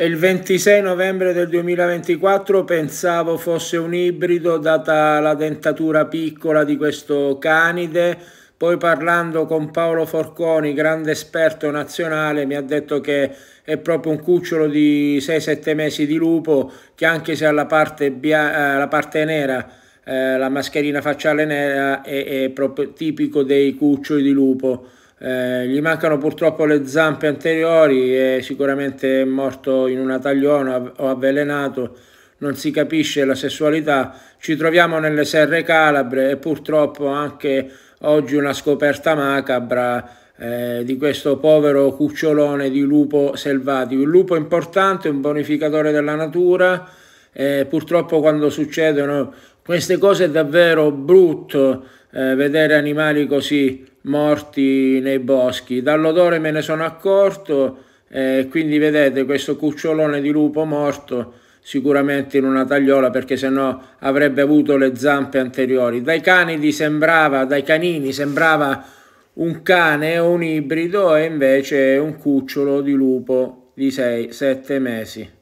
e il 26 novembre del 2024 pensavo fosse un ibrido data la dentatura piccola di questo canide, poi parlando con Paolo Forconi, grande esperto nazionale, mi ha detto che è proprio un cucciolo di 6-7 mesi di lupo che anche se ha la parte, eh, la parte nera, eh, la mascherina facciale nera, è, è proprio tipico dei cuccioli di lupo. Eh, gli mancano purtroppo le zampe anteriori e sicuramente è morto in una tagliona o avvelenato, non si capisce la sessualità. Ci troviamo nelle serre calabre e purtroppo anche oggi una scoperta macabra eh, di questo povero cucciolone di lupo selvatico. Un lupo importante, un bonificatore della natura eh, purtroppo quando succedono queste cose è davvero brutto eh, vedere animali così morti nei boschi. Dall'odore me ne sono accorto eh, quindi vedete questo cucciolone di lupo morto sicuramente in una tagliola perché sennò avrebbe avuto le zampe anteriori. Dai canidi sembrava, dai canini sembrava un cane o un ibrido e invece è un cucciolo di lupo di 6-7 mesi.